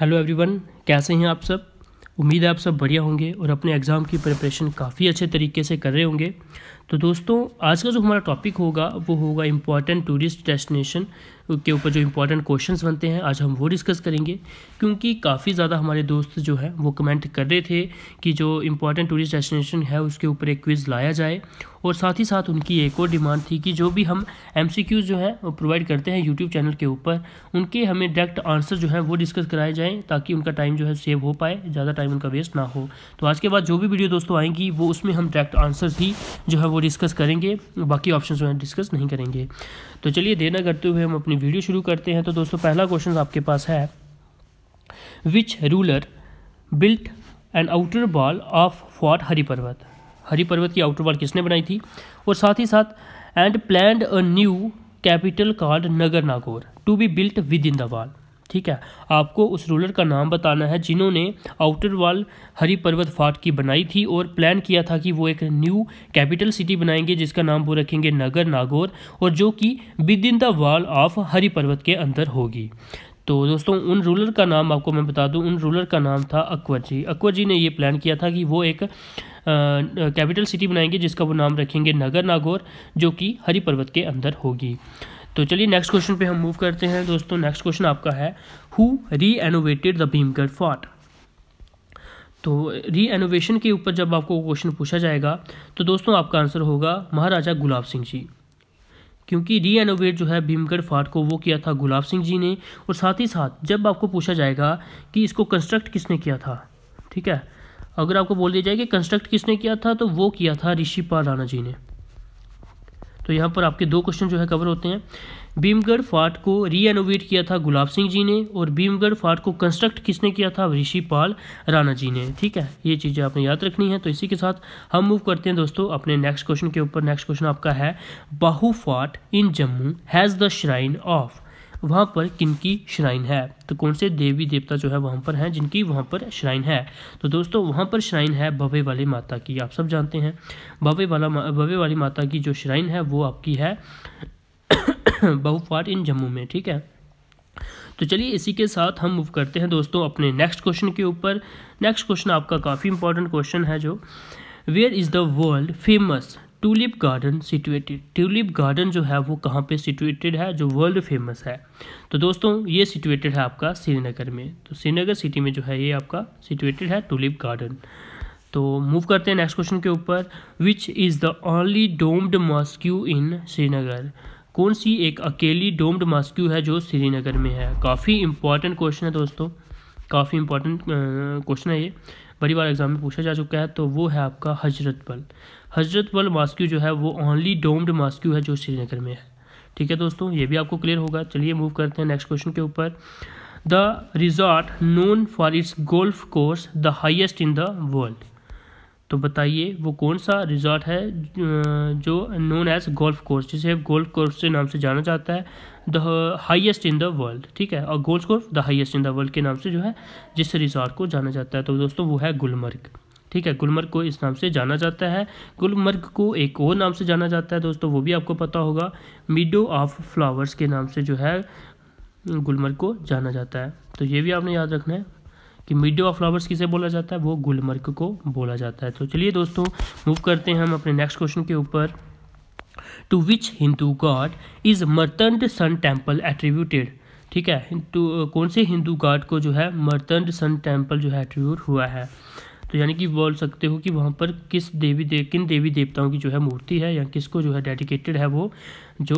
hello everyone कैसे हैं आप सब उम्मीद है आप सब बढ़िया होंगे और अपने एग्ज़ाम की प्रिपरेशन काफ़ी अच्छे तरीके से कर रहे होंगे तो दोस्तों आज का जो हमारा टॉपिक होगा वो होगा इम्पॉर्टेंट टूरिस्ट डेस्टिनेशन के ऊपर जो इम्पॉर्टेंट क्वेश्चन बनते हैं आज हम वो डिस्कस करेंगे क्योंकि काफ़ी ज़्यादा हमारे दोस्त जो है वो कमेंट कर रहे थे कि जो इम्पॉर्टेंट टूरिस्ट डेस्टिनेशन है उसके ऊपर एक क्विज़ लाया जाए और साथ ही साथ उनकी एक और डिमांड थी कि जो भी हम एम जो हैं वो प्रोवाइड करते हैं यूट्यूब चैनल के ऊपर उनके हमें डायरेक्ट आंसर जो है वो डिस्कस कराए जाएँ ताकि उनका टाइम जो है सेव हो पाए ज़्यादा टाइम उनका वेस्ट ना हो तो आज के बाद जो भी वीडियो दोस्तों आएंगी वो उसमें हम डायरेक्ट आंसर ही जो है वो डिस्कस करेंगे बाकी ऑप्शन जो हैं डिस्कस नहीं करेंगे तो चलिए देना करते हुए हम अपनी वीडियो शुरू करते हैं तो दोस्तों पहला क्वेश्चन आपके पास है which ruler built and outer wall of for Hari Parbat Hari पर्वत की आउटर बॉल किसने बनाई थी और साथ ही साथ and planned a new capital called Nagar Nagor to be built within the wall ठीक है आपको उस रूलर का नाम बताना है जिन्होंने आउटर वाल हरी पर्वत फाट की बनाई थी और प्लान किया था कि वो एक न्यू कैपिटल सिटी बनाएंगे जिसका नाम वो रखेंगे नगर नागौर और जो कि within the wall of Hari Parbat के अंदर होगी तो दोस्तों उन रूलर का नाम आपको मैं बता दूं उन रूलर का नाम था अकबर जी अकबर जी ने ये प्लान किया था कि वो एक कैपिटल सिटी बनाएंगे जिसका वो नाम रखेंगे नगर नागौर जो कि हरी पर्वत के अंदर होगी तो चलिए नेक्स्ट क्वेश्चन पे हम मूव करते हैं दोस्तों नेक्स्ट क्वेश्चन आपका है हु री एनोवेटेड द भीमगढ़ फोर्ट तो री एनोवेशन के ऊपर जब आपको क्वेश्चन पूछा जाएगा तो दोस्तों आपका आंसर होगा महाराजा गुलाब सिंह जी क्योंकि री एनोवेट जो है भीमगढ़ फोर्ट को वो किया था गुलाब सिंह जी ने और साथ ही साथ जब आपको पूछा जाएगा कि इसको कंस्ट्रक्ट किसने किया था ठीक है अगर आपको बोल दिया जाए कि कंस्ट्रक्ट किसने किया था तो वो किया था ऋषिपाल राणा जी ने तो यहाँ पर आपके दो क्वेश्चन जो है कवर होते हैं भीमगढ़ फाट को रीएनोवेट किया था गुलाब सिंह जी ने और भीमगढ़ फाट को कंस्ट्रक्ट किसने किया था ऋषिपाल राणा जी ने ठीक है ये चीज़ें आपने याद रखनी है तो इसी के साथ हम मूव करते हैं दोस्तों अपने नेक्स्ट क्वेश्चन के ऊपर नेक्स्ट क्वेश्चन आपका है Bahu fort in Jammu has the shrine of वहाँ पर किनकी श्राइन है तो कौन से देवी देवता जो है वहाँ पर हैं जिनकी वहाँ पर श्राइन है तो दोस्तों वहाँ पर श्राइन है भवे वाली माता की आप सब जानते हैं भवे वाला भवे वाली माता की जो श्राइन है वो आपकी है बहुफाट इन जम्मू में ठीक है तो चलिए इसी के साथ हम मूव करते हैं दोस्तों अपने नेक्स्ट क्वेश्चन के ऊपर नेक्स्ट क्वेश्चन आपका काफ़ी इंपॉर्टेंट क्वेश्चन है जो where is the world famous tulip garden situated tulip garden जो है वो कहाँ पे सिचुएटेड है जो वर्ल्ड फेमस है तो दोस्तों ये सिचुएटेड है आपका श्रीनगर में तो श्रीनगर सिटी में जो है ये आपका सिचुएटेड है टूलिप गार्डन तो मूव करते हैं नेक्स्ट क्वेश्चन के ऊपर which is the only domed mosque in Srinagar कौन सी एक अकेली डोम्ड मॉस्क्यू है जो श्रीनगर में है काफ़ी इंपॉर्टेंट क्वेश्चन है दोस्तों काफ़ी इंपॉर्टेंट क्वेश्चन है ये बड़ी बार एग्जाम में पूछा जा चुका है तो वो है आपका हजरत बल हजरत वल मास्क्यू जो है वो ओनली डोम्ड मास्क्यू है जो श्रीनगर में है ठीक है दोस्तों ये भी आपको क्लियर होगा चलिए मूव करते हैं नेक्स्ट क्वेश्चन के ऊपर the resort known for its golf course the highest in the world तो बताइए वो कौन सा रिजॉर्ट है जो नोन एज गोल्फ कोर्स जिसे गोल्फ कोर्स के नाम से जाना जाता है the highest in the world ठीक है और golf course the highest in the world के नाम से जो है जिस रिजॉर्ट को जाना जाता है तो दोस्तों वो है गुलमर्ग ठीक है गुलमर्ग को इस नाम से जाना जाता है गुलमर्ग को एक और नाम से जाना जाता है दोस्तों वो भी आपको पता होगा मीडो ऑफ फ्लावर्स के नाम से जो है गुलमर्ग को जाना जाता है तो ये भी आपने याद रखना है कि मीडो ऑफ फ्लावर्स किसे बोला जाता है वो गुलमर्ग को बोला जाता है तो चलिए दोस्तों मूव करते हैं हम अपने नेक्स्ट क्वेश्चन के ऊपर to which Hindu god is Martand sun temple attributed ठीक है हिंदू कौन से हिंदू गॉड को जो है मर्तंड सन टेम्पल जो है एट्रीब्यूट हुआ है तो यानी कि बोल सकते हो कि वहाँ पर किस देवी देव किन देवी देवताओं की जो है मूर्ति है या किसको जो है डेडिकेटेड है वो जो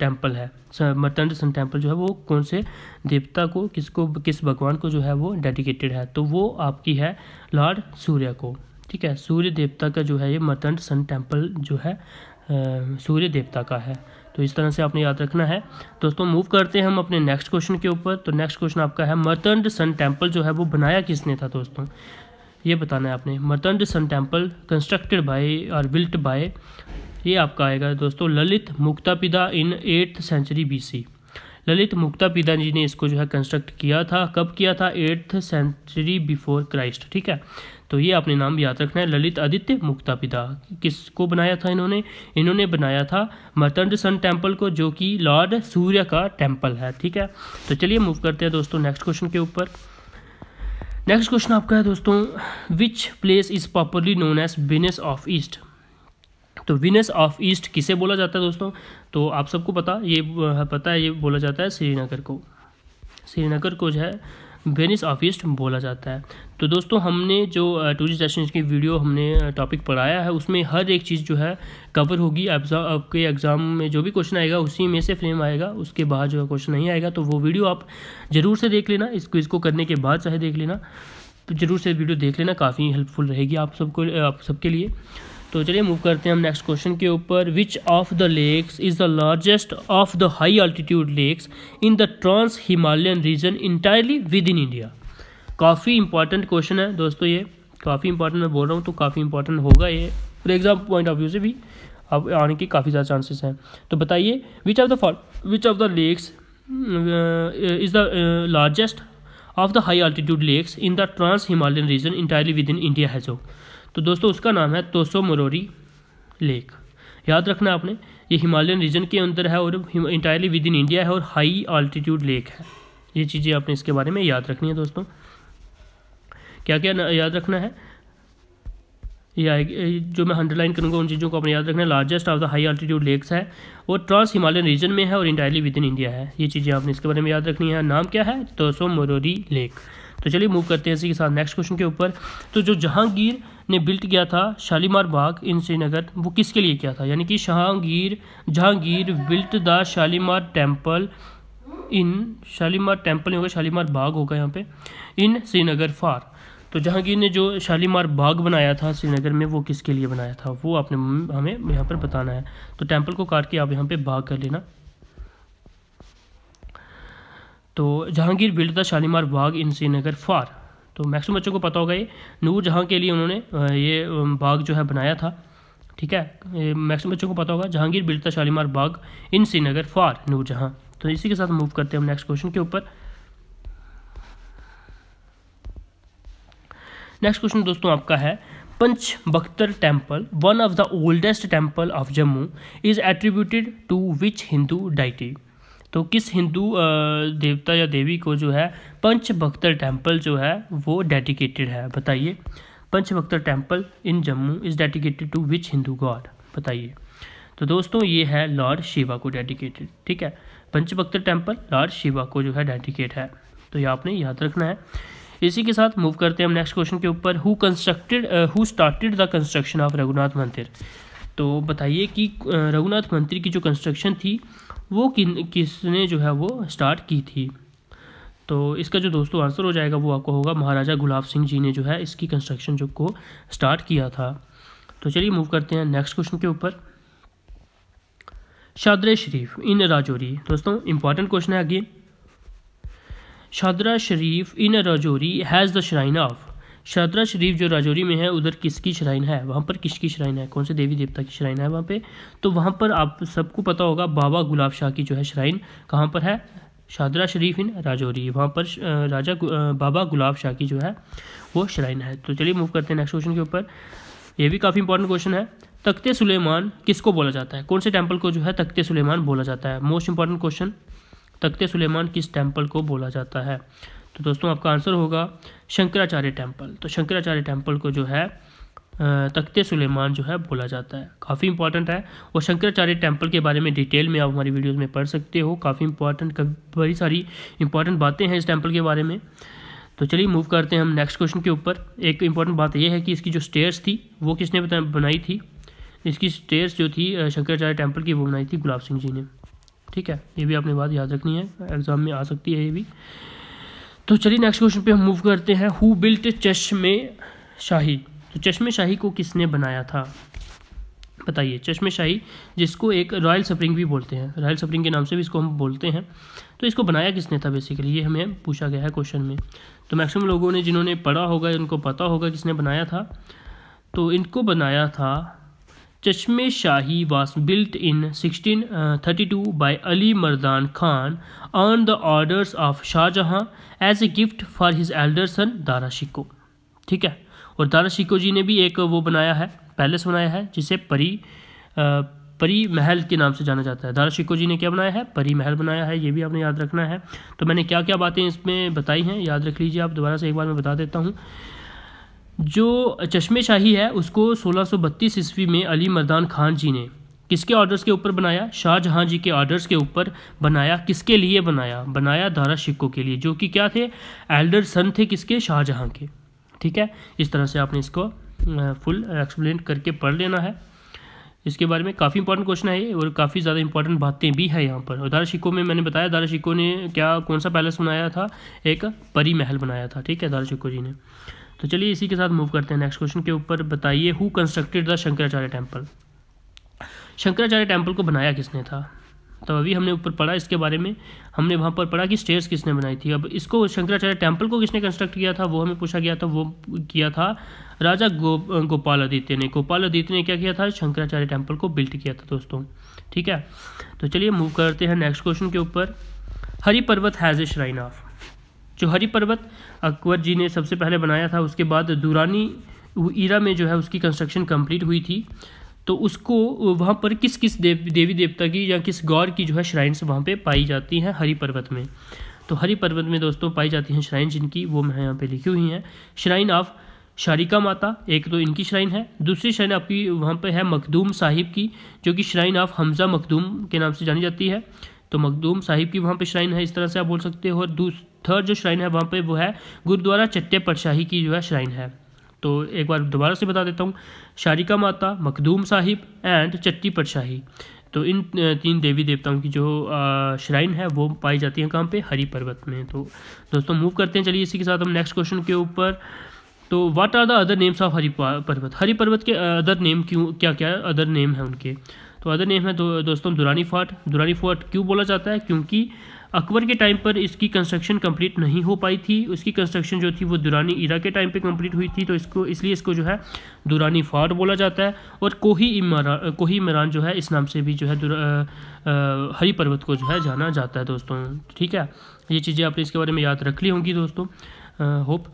टेम्पल है मर्तंड सन टेम्पल जो है वो कौन से देवता को किसको किस भगवान को जो है वो डेडिकेटेड है तो वो आपकी है लॉर्ड सूर्य को ठीक है सूर्य देवता का जो है ये मर्तंड सन टेम्पल जो है सूर्य देवता का है तो इस तरह से आपने याद रखना है दोस्तों मूव करते हैं हम अपने नेक्स्ट क्वेश्चन के ऊपर तो नेक्स्ट क्वेश्चन आपका है मर्तंड सन टेम्पल जो है वो बनाया किसने था दोस्तों ये बताना है आपने Martand sun temple constructed by और बिल्ट बाय ये आपका आएगा दोस्तों Lalit Muktapida in eighth century BC Lalit Muktapida ji ने इसको जो है कंस्ट्रक्ट किया था कब किया था एट्थ सेंचुरी बिफोर क्राइस्ट ठीक है तो ये आपने नाम याद रखना है ललित आदित्य मुक्तापिदा किसको बनाया था इन्होंने इन्होंने बनाया था मर्तंड सन टेम्पल को जो कि लॉर्ड सूर्य का टेम्पल है ठीक है तो चलिए मूव करते हैं दोस्तों नेक्स्ट क्वेश्चन के ऊपर नेक्स्ट क्वेश्चन आपका है दोस्तों which place is popularly known as Venice of east तो विनेस ऑफ ईस्ट किसे बोला जाता है दोस्तों तो आप सबको पता ये पता है ये बोला जाता है श्रीनगर को श्रीनगर को जो है वेनिस ऑफ ईस्ट बोला जाता है तो दोस्तों हमने जो टूरिस्ट डेस्टिनेशन की वीडियो हमने टॉपिक पढ़ाया है उसमें हर एक चीज़ जो है कवर होगी आपके एग्ज़ाम में जो भी क्वेश्चन आएगा उसी में से फ्रेम आएगा उसके बाद जो है क्वेश्चन नहीं आएगा तो वो वीडियो आप ज़रूर से देख लेना इसको इसको करने के बाद चाहे देख लेना तो ज़रूर से वीडियो देख लेना काफ़ी हेल्पफुल रहेगी आप सबको आप सबके लिए तो चलिए मूव करते हैं हम नेक्स्ट क्वेश्चन के ऊपर which of the lakes is the largest of the high altitude lakes in the trans Himalayan region entirely within India काफ़ी इंपॉर्टेंट क्वेश्चन है दोस्तों ये काफ़ी इंपॉर्टेंट मैं बोल रहा हूँ तो काफ़ी इंपॉर्टेंट होगा ये for example point of view से भी अब आने के काफ़ी ज़्यादा चांसेस हैं तो बताइए which of the fall which of the lakes is the largest of the high altitude lakes in the trans Himalayan region entirely within India हैजो तो दोस्तों उसका नाम है तोसो मरोरी लेक याद रखना आपने ये हिमालयन रीजन के अंदर है और इंटायरली विद इन इंडिया है और हाई आल्टीट्यूड लेक है ये चीज़ें आपने इसके बारे में याद रखनी है दोस्तों क्या क्या याद रखना है या जो मैं अंडरलाइन करूँगा उन चीज़ों को अपने याद रखना है largest of the high altitude lakes है और ट्रांस हिमालयन रीजन में है और इंटायरली विद इन इंडिया है ये चीज़ें आपने इसके बारे में याद रखनी है नाम क्या है तोसो मोरोरी लेक तो चलिए मूव करते हैं इसी के साथ नेक्स्ट क्वेश्चन के ऊपर तो जो जहांगीर ने बिल्ट किया था शालीमार बाग इन श्रीनगर वो किसके लिए किया था यानी कि शाहगीर Jahangir built the Shalimar temple in Shalimar temple होगा शालीमार बाग होगा यहाँ पे इन श्रीनगर फार तो जहांगीर ने जो शालीमार बाग बनाया था श्रीनगर में वो किसके लिए बनाया था वो आपने हमें यहाँ पर बताना है तो टेम्पल को काट के आप यहाँ पे बाग कर लेना तो Jahangir the Shalimar Bagh in Srinagar for तो मैक्सिमम बच्चों को पता होगा ये नूर जहाँ के लिए उन्होंने ये बाग जो है बनाया था ठीक है मैक्सिमम बच्चों को पता होगा Jahangir the Shalimar Bagh in Srinagar for Nur Jahan तो इसी के साथ मूव करते हैं हम नेक्स्ट क्वेश्चन के ऊपर नेक्स्ट क्वेश्चन दोस्तों आपका है Panch Bakhtar temple one of the oldest temple of Jammu is attributed to which Hindu deity तो किस हिंदू देवता या देवी को जो है भक्तर टेम्पल जो है वो डेडिकेटेड है बताइए Bakhtar temple in Jammu is dedicated to which Hindu god बताइए तो दोस्तों ये है लॉर्ड शिवा को डेडिकेटेड ठीक है भक्तर टेम्पल लॉर्ड शिवा को जो है डेडिकेट है तो ये आपने याद रखना है इसी के साथ मूव करते हैं हम नेक्स्ट क्वेश्चन के ऊपर who constructed who started the construction of Raghunath Mandir तो बताइए कि रघुनाथ मंत्री की जो कंस्ट्रक्शन थी वो किन किसने जो है वो स्टार्ट की थी तो इसका जो दोस्तों आंसर हो जाएगा वो आपको होगा महाराजा गुलाब सिंह जी ने जो है इसकी कंस्ट्रक्शन जो को स्टार्ट किया था तो चलिए मूव करते हैं नेक्स्ट क्वेश्चन के ऊपर शादरा शरीफ इन राजौरी दोस्तों इंपॉर्टेंट क्वेश्चन है आगे Shahdara Sharif in Rajouri has the shrine of Shahdara Sharif जो राजौरी में है उधर किसकी श्राइन है वहाँ पर किसकी श्राइन है कौन से देवी देवता की श्राइन है वहाँ पे तो वहाँ पर आप सबको पता होगा बाबा गुलाब शाह की जो है श्राइन कहाँ पर है शाहदरा शरीफ इन राजौरी वहाँ पर राजा बाबा गुलाब शाह की जो है वो श्राइन है तो चलिए मूव करते हैं नेक्स्ट क्वेश्चन के ऊपर ये भी काफ़ी इंपॉर्टेंट क्वेश्चन है तख्ते सुलेमान किसको बोला जाता है कौन से टेम्पल को जो है तख्ते सुलेमान बोला जाता है मोस्ट इंपॉर्टेंट क्वेश्चन तख्ते सुलेमान किस टेम्पल को बोला जाता है तो दोस्तों आपका आंसर होगा शंकराचार्य टेम्पल तो शंकराचार्य टेम्पल को जो है तख्ते सुलेमान जो है बोला जाता है काफ़ी इंपॉर्टेंट है और शंकराचार्य टेम्पल के बारे में डिटेल में आप हमारी वीडियोस में पढ़ सकते हो काफ़ी इंपॉर्टेंट बड़ी सारी इंपॉर्टेंट बातें हैं इस टेम्पल के बारे में तो चलिए मूव करते हैं हम नेक्स्ट क्वेश्चन के ऊपर एक इंपॉर्टेंट बात यह है कि इसकी जो स्टेयर्स थी वो किसने बनाई थी इसकी स्टेयर्स जो थी शंकराचार्य टेम्पल की वो बनाई थी गुलाब सिंह जी ने ठीक है ये भी आपने बात याद रखनी है एग्ज़ाम में आ सकती है ये भी तो चलिए नेक्स्ट क्वेश्चन पे हम मूव करते हैं हु बिल्ट चश्मे शाही तो चश्मे शाही को किसने बनाया था बताइए चश्मे शाही जिसको एक रॉयल स्प्रिंग भी बोलते हैं रॉयल स्प्रिंग के नाम से भी इसको हम बोलते हैं तो इसको बनाया किसने था बेसिकली ये हमें पूछा गया है क्वेश्चन में तो मैक्सिमम लोगों ने जिन्होंने पढ़ा होगा उनको पता होगा किसने बनाया था तो इनको बनाया था Chashme Shahi was built in 1632 by Ali Mardan Khan on the orders of Shah Jahan as a gift for his elder son Dara Shikoh ठीक है और दारा शिको जी ने भी एक वो बनाया है पैलेस बनाया है जिसे परी आ, uh, परी महल के नाम से जाना जाता है दारा शिको जी ने क्या बनाया है परी महल बनाया है ये भी आपने याद रखना है तो मैंने क्या क्या बातें इसमें बताई हैं याद रख लीजिए आप दोबारा से एक बार मैं बता देता हूँ जो चश्मे शाही है उसको सोलह ईस्वी में अली मर्दान खान जी ने किसके ऑर्डर्स के ऊपर बनाया शाहजहाँ जी के ऑर्डर्स के ऊपर बनाया किसके लिए बनाया बनाया दारा शिक्कों के लिए जो कि क्या थे एल्डर सन थे किसके शाहजहाँ के ठीक है इस तरह से आपने इसको फुल एक्सप्लेन करके पढ़ लेना है इसके बारे में काफ़ी इंपॉर्टेंट क्वेश्चन है ये और काफ़ी ज़्यादा इंपॉर्टेंट बातें भी है यहाँ पर दारा शिकों में मैंने बताया दारा शिक्को ने क्या कौन सा पैलेस बनाया था एक परी महल बनाया था ठीक है दारा शिक्को जी ने तो चलिए इसी के साथ मूव करते हैं नेक्स्ट क्वेश्चन के ऊपर बताइए who constructed the Shankaracharya temple Shankaracharya temple को बनाया किसने था तो अभी हमने ऊपर पढ़ा इसके बारे में हमने वहाँ पर पढ़ा कि स्टेयर्स किसने बनाई थी अब इसको शंकराचार्य टेम्पल को किसने कंस्ट्रक्ट किया था वो हमें पूछा गया था वो किया था राजा गो गोपाल आदित्य ने गोपाल आदित्य ने क्या किया था शंकराचार्य टेम्पल को बिल्ट किया था दोस्तों ठीक है तो चलिए मूव करते हैं नेक्स्ट क्वेश्चन के ऊपर हरी पर्वत हैज़ ए श्राइन ऑफ जो हरी पर्वत अकबर जी ने सबसे पहले बनाया था उसके बाद दुरानी ईरा में जो है उसकी कंस्ट्रक्शन कंप्लीट हुई थी तो उसको वहाँ पर किस किस देव देवी देवता की या किस गौर की जो है श्राइन्स वहाँ पे पाई जाती हैं हरी पर्वत में तो हरी पर्वत में दोस्तों पाई जाती हैं श्राइन जिनकी वो मैं यहाँ पे लिखी हुई हैं श्राइन ऑफ शारिका माता एक तो इनकी श्राइन है दूसरी श्राइन आपकी वहाँ पर है मखदूम साहिब की जो कि श्राइन ऑफ हमजा मखदूम के नाम से जानी जाती है तो मखदूम साहिब की वहाँ पर श्राइन है इस तरह से आप बोल सकते हो और दूस थर्ड जो श्राइन है वहाँ पे वो है गुरुद्वारा चट्टे परशाही की जो है श्राइन है तो एक बार दोबारा से बता देता हूँ शारिका माता मखदूम साहिब एंड चट्टी परशाही तो इन तीन देवी देवताओं की जो श्राइन है वो पाई जाती है कहाँ पे हरी पर्वत में तो दोस्तों मूव करते हैं चलिए इसी के साथ हम नेक्स्ट क्वेश्चन के ऊपर तो what are the other names of Hari Parbat Hari Parbat के अदर नेम क्यों क्या क्या अदर नेम है उनके तो अदर नेम है दो, दोस्तों दुरानी फोर्ट दुरानी फोर्ट क्यों बोला जाता है क्योंकि अकबर के टाइम पर इसकी कंस्ट्रक्शन कंप्लीट नहीं हो पाई थी उसकी कंस्ट्रक्शन जो थी वो दुरानी ईरा के टाइम पे कंप्लीट हुई थी तो इसको इसलिए इसको जो है दुरानी फार बोला जाता है और कोही इमरान कोही इमरान जो है इस नाम से भी जो है हरी पर्वत को जो है जाना जाता है दोस्तों ठीक है ये चीज़ें आपने इसके बारे में याद रख ली होंगी दोस्तों होप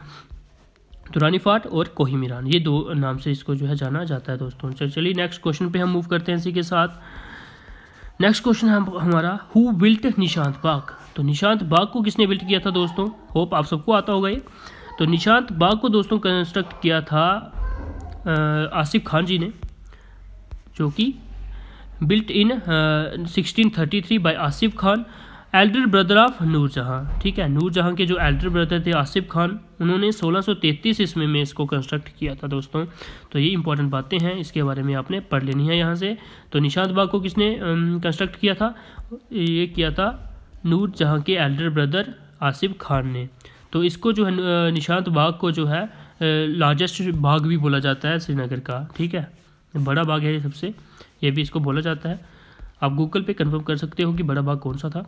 दुरानी फाट और कोही मीरान ये दो नाम से इसको जो है जाना जाता है दोस्तों चलिए नेक्स्ट क्वेश्चन पे हम मूव करते हैं इसी के साथ नेक्स्ट क्वेश्चन है हमारा हु बिल्ट निशांत बाग तो निशांत बाग को किसने बिल्ट किया था दोस्तों होप आप सबको आता होगा ये तो निशांत बाग को दोस्तों कंस्ट्रक्ट किया था आसिफ खान जी ने जो कि built in sixteen thirty three by Asif Khan elder brother of Nurjahan ठीक है नूरजहाँ के जो एल्डर ब्रदर थे आसिफ खान उन्होंने 1633 ईस्वी में इसको कंस्ट्रक्ट किया था दोस्तों तो ये इंपॉर्टेंट बातें हैं इसके बारे में आपने पढ़ लेनी है यहाँ से तो निशात बाग को किसने कंस्ट्रक्ट किया था ये किया था नूरजहाँ के एल्डर ब्रदर आसिफ खान ने तो इसको जो है निशांत बाग को जो है लार्जेस्ट बाग भी बोला जाता है श्रीनगर का ठीक है बड़ा बाग है सबसे ये भी इसको बोला जाता है आप गूगल पे कंफर्म कर सकते हो कि बड़ा बाग कौन सा था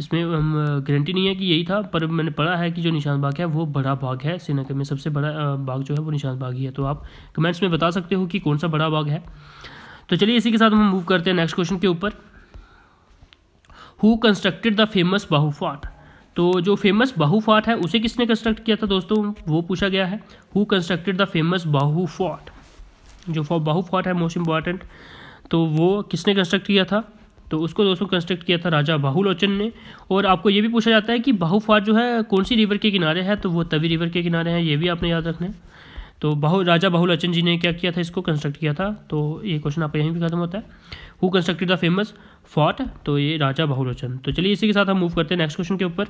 इसमें हम गारंटी नहीं है कि यही था पर मैंने पढ़ा है कि जो निशान बाग है वो बड़ा बाग है श्रीनगर में सबसे बड़ा बाग जो है वो निशान बाग ही है तो आप कमेंट्स में बता सकते हो कि कौन सा बड़ा बाग है तो चलिए इसी के साथ हम मूव करते हैं नेक्स्ट क्वेश्चन के ऊपर who constructed the famous Bahu fort तो जो फेमस बाहू फाट है उसे किसने कंस्ट्रक्ट किया था दोस्तों वो पूछा गया है who constructed the famous Bahu fort जो बाहू फोर्ट है मोस्ट इम्पॉर्टेंट तो वो किसने कंस्ट्रक्ट किया था तो उसको दोस्तों कंस्ट्रक्ट किया था राजा बाहुलोचन ने और आपको ये भी पूछा जाता है कि बाहुफार जो है कौन सी रिवर के किनारे है तो वो तवी रिवर के किनारे हैं ये भी आपने याद रखना है तो बाहु राजा बाहुलोचन जी ने क्या किया था इसको कंस्ट्रक्ट किया था तो ये क्वेश्चन आपका यहीं भी खत्म होता है who constructed the famous fort तो ये राजा बाहुलोचन तो चलिए इसी के साथ हम मूव करते हैं नेक्स्ट क्वेश्चन के ऊपर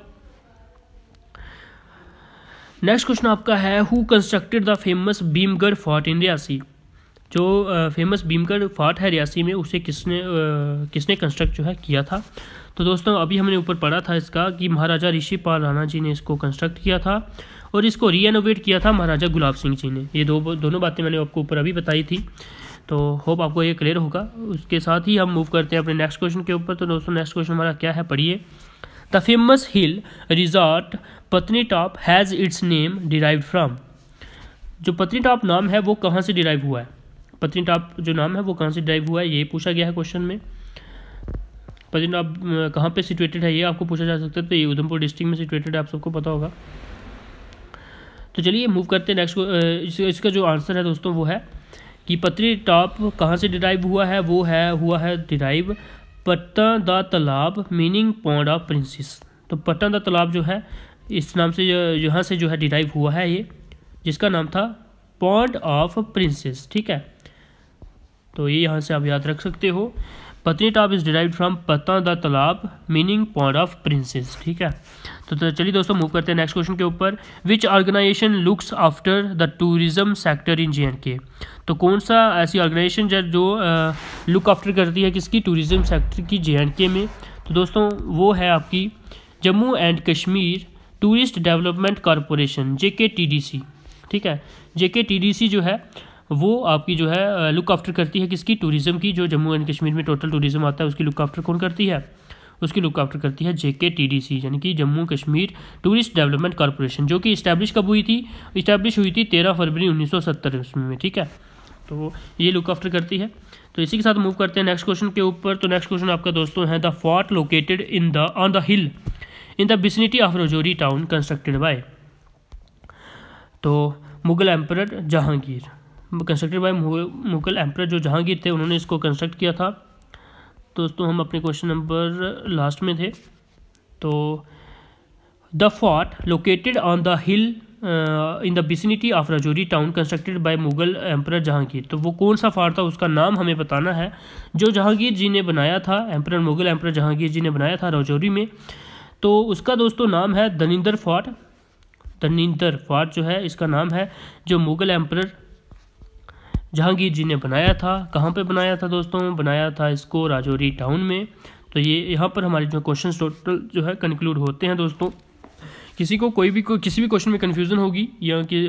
नेक्स्ट क्वेश्चन आपका है who constructed the famous Bhimgarh fort in Reasi जो फेमस भीमगढ़ फोर्ट है रियासी में उसे किसने किसने कंस्ट्रक्ट जो है किया था तो दोस्तों अभी हमने ऊपर पढ़ा था इसका कि महाराजा ऋषि पाल राणा जी ने इसको कंस्ट्रक्ट किया था और इसको रीएनोवेट किया था महाराजा गुलाब सिंह जी ने ये दो दोनों बातें मैंने आपको ऊपर अभी बताई थी तो होप आपको ये क्लियर होगा उसके साथ ही हम मूव करते हैं अपने नेक्स्ट क्वेश्चन के ऊपर तो दोस्तों नेक्स्ट क्वेश्चन हमारा क्या है पढ़िए the famous hill resort Patnitop has its name derive from जो पत्नी टॉप नाम है वो कहाँ से डिराइव हुआ है पत्नी टॉप जो नाम है वो कहाँ से ड्राइव हुआ है ये पूछा गया है क्वेश्चन में पत्नी टॉप कहाँ पे सिचुएटेड है ये आपको पूछा जा सकता है तो ये उधमपुर डिस्ट्रिक्ट में सिचुएटेड है आप सबको पता होगा तो चलिए मूव करते हैं नेक्स्ट इसका जो आंसर है दोस्तों वो है कि पत्नी टॉप कहाँ से डिराइव हुआ है वो है हुआ है डिराइव पट्टा the Talab meaning pond of premises तो पट्टा द तालाब जो है इस नाम से यहाँ से जो है डिराइव हुआ है ये जिसका नाम था पॉइंट ऑफ प्रिंसेस ठीक है तो ये यहाँ से आप याद रख सकते हो Patnitop is derive from Patan Da Talab meaning pond of princess ठीक है तो, तो चलिए दोस्तों मूव करते हैं नेक्स्ट क्वेश्चन के ऊपर which organisation looks after the tourism sector in J K तो कौन सा ऐसी ऑर्गेनाइजेशन जब जो लुक आफ्टर करती है किसकी टूरिज्म सेक्टर की जे के में तो दोस्तों वो है आपकी Jammu and Kashmir tourist development corporation J K T D C ठीक है जे के टी डी सी जो है वो आपकी जो है लुक आफ्टर करती है किसकी टूरिज़्म की जो जम्मू एंड कश्मीर में टोटल टूरिज़्म आता है उसकी लुक आफ्टर कौन करती है उसकी लुक आफ्टर करती है जेके यानी कि Jammu Kashmir tourist development corporation जो कि इस्टेब्लिश कब हुई थी इस्टेब्लिश हुई थी तेरह फरवरी उन्नीस सौ सत्तर ईस्वी में ठीक है तो ये लुक आफ्टर करती है तो इसी के साथ मूव करते हैं नेक्स्ट क्वेश्चन के ऊपर तो नेक्स्ट क्वेश्चन आपका दोस्तों है the fort located in the on the hill in the vicinity of Rajouri town constructed by तो Mughal emperor Jahangir constructed by Mughal emperor जो जहांगीर थे उन्होंने इसको कंस्ट्रक्ट किया था दोस्तों हम अपने क्वेश्चन नंबर लास्ट में थे तो the fort located on the hill in the vicinity of Rajouri town constructed by Mughal emperor Jahangir तो वो कौन सा फोर्ट था उसका नाम हमें बताना है जो जहांगीर जी ने बनाया था एम्पर मुगल एम्पर जहांगीर जी ने बनाया था राजौरी में तो उसका दोस्तों नाम है दनिंदर फोर्ट दनिंदर फोर्ट जो है इसका नाम है जो मुगल एम्पर जहांगीर जी ने बनाया था कहाँ पे बनाया था दोस्तों बनाया था इसको राजौरी टाउन में तो ये यहाँ पर हमारे जो क्वेश्चन टोटल जो है कंक्लूड होते हैं दोस्तों किसी को कोई भी को, किसी भी क्वेश्चन में कन्फ्यूज़न होगी या कि